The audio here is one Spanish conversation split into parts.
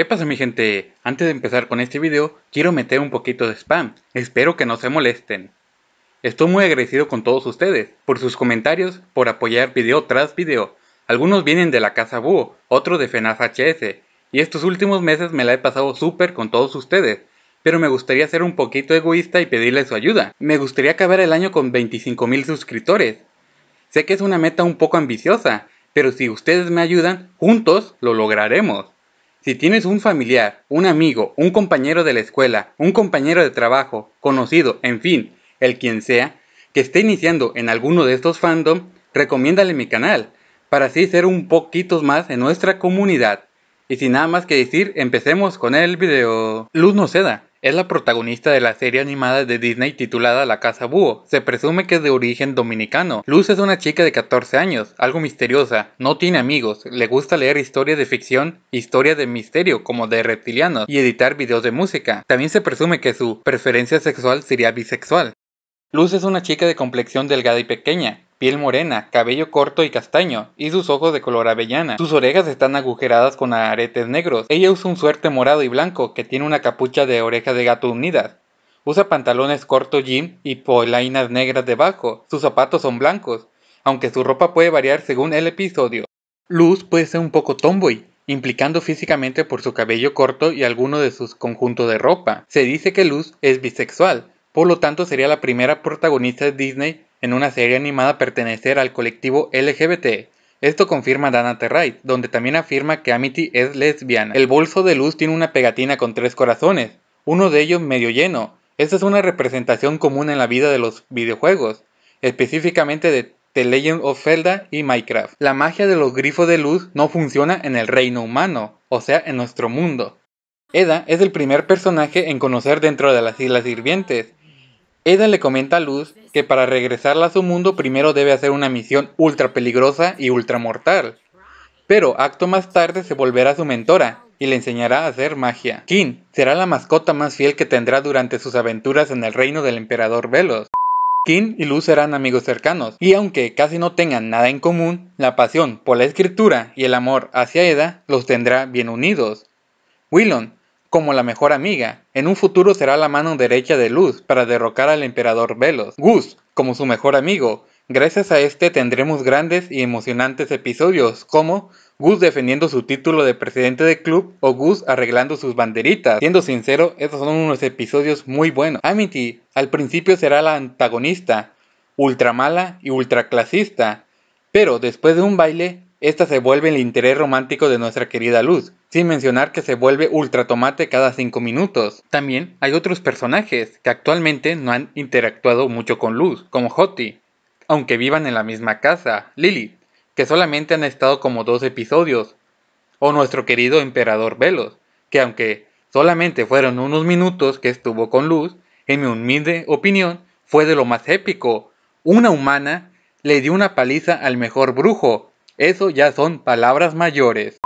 ¿Qué pasa mi gente? Antes de empezar con este video, quiero meter un poquito de spam, espero que no se molesten. Estoy muy agradecido con todos ustedes, por sus comentarios, por apoyar video tras video. Algunos vienen de la Casa Búho, otros de FENAS HS, y estos últimos meses me la he pasado súper con todos ustedes, pero me gustaría ser un poquito egoísta y pedirles su ayuda. Me gustaría acabar el año con 25.000 suscriptores. Sé que es una meta un poco ambiciosa, pero si ustedes me ayudan, juntos lo lograremos. Si tienes un familiar, un amigo, un compañero de la escuela, un compañero de trabajo, conocido, en fin, el quien sea, que esté iniciando en alguno de estos fandom, recomiéndale mi canal, para así ser un poquito más en nuestra comunidad. Y sin nada más que decir, empecemos con el video. Luz no ceda. Es la protagonista de la serie animada de Disney titulada La Casa Búho. Se presume que es de origen dominicano. Luz es una chica de 14 años, algo misteriosa, no tiene amigos, le gusta leer historias de ficción, historias de misterio como de reptilianos y editar videos de música. También se presume que su preferencia sexual sería bisexual. Luz es una chica de complexión delgada y pequeña, piel morena, cabello corto y castaño, y sus ojos de color avellana. Sus orejas están agujeradas con aretes negros. Ella usa un suerte morado y blanco que tiene una capucha de orejas de gato unidas. Usa pantalones cortos jean y polainas negras debajo. Sus zapatos son blancos, aunque su ropa puede variar según el episodio. Luz puede ser un poco tomboy, implicando físicamente por su cabello corto y alguno de sus conjuntos de ropa. Se dice que Luz es bisexual, por lo tanto sería la primera protagonista de Disney en una serie animada pertenecer al colectivo LGBT. Esto confirma Dana Terright, donde también afirma que Amity es lesbiana. El bolso de luz tiene una pegatina con tres corazones, uno de ellos medio lleno. Esta es una representación común en la vida de los videojuegos, específicamente de The Legend of Zelda y Minecraft. La magia de los grifos de luz no funciona en el reino humano, o sea, en nuestro mundo. Eda es el primer personaje en conocer dentro de las Islas Sirvientes, Eda le comenta a Luz que para regresarla a su mundo primero debe hacer una misión ultra peligrosa y ultra mortal. Pero acto más tarde se volverá su mentora y le enseñará a hacer magia. Kin será la mascota más fiel que tendrá durante sus aventuras en el reino del emperador Velos. King y Luz serán amigos cercanos, y aunque casi no tengan nada en común, la pasión por la escritura y el amor hacia Eda los tendrá bien unidos. Willon como la mejor amiga. En un futuro será la mano derecha de Luz para derrocar al emperador Velos. Gus, como su mejor amigo. Gracias a este tendremos grandes y emocionantes episodios como Gus defendiendo su título de presidente de club o Gus arreglando sus banderitas. Siendo sincero, estos son unos episodios muy buenos. Amity al principio será la antagonista, ultra mala y ultra clasista, pero después de un baile esta se vuelve el interés romántico de nuestra querida Luz, sin mencionar que se vuelve ultratomate cada 5 minutos. También hay otros personajes que actualmente no han interactuado mucho con Luz, como Hottie, aunque vivan en la misma casa, Lily, que solamente han estado como dos episodios, o nuestro querido emperador Velos, que aunque solamente fueron unos minutos que estuvo con Luz, en mi humilde opinión, fue de lo más épico. Una humana le dio una paliza al mejor brujo, eso ya son palabras mayores.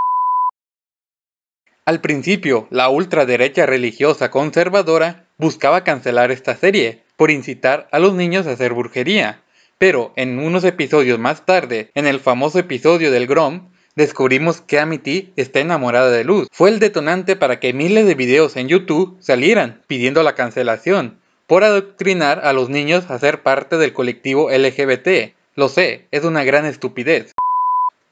Al principio, la ultraderecha religiosa conservadora buscaba cancelar esta serie por incitar a los niños a hacer brujería, pero en unos episodios más tarde, en el famoso episodio del Grom, descubrimos que Amity está enamorada de Luz. Fue el detonante para que miles de videos en YouTube salieran pidiendo la cancelación por adoctrinar a los niños a ser parte del colectivo LGBT. Lo sé, es una gran estupidez.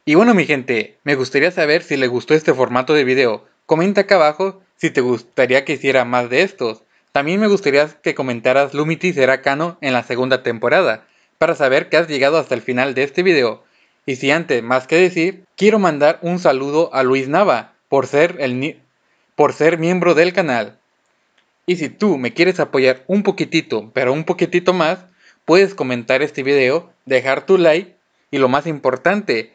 Y bueno mi gente, me gustaría saber si le gustó este formato de video. Comenta acá abajo si te gustaría que hiciera más de estos. También me gustaría que comentaras Lumity será Cano en la segunda temporada, para saber que has llegado hasta el final de este video. Y si antes más que decir, quiero mandar un saludo a Luis Nava por ser, el por ser miembro del canal. Y si tú me quieres apoyar un poquitito, pero un poquitito más, puedes comentar este video, dejar tu like y lo más importante,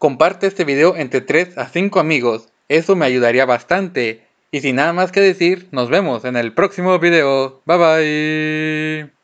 Comparte este video entre 3 a 5 amigos, eso me ayudaría bastante. Y sin nada más que decir, nos vemos en el próximo video. Bye bye.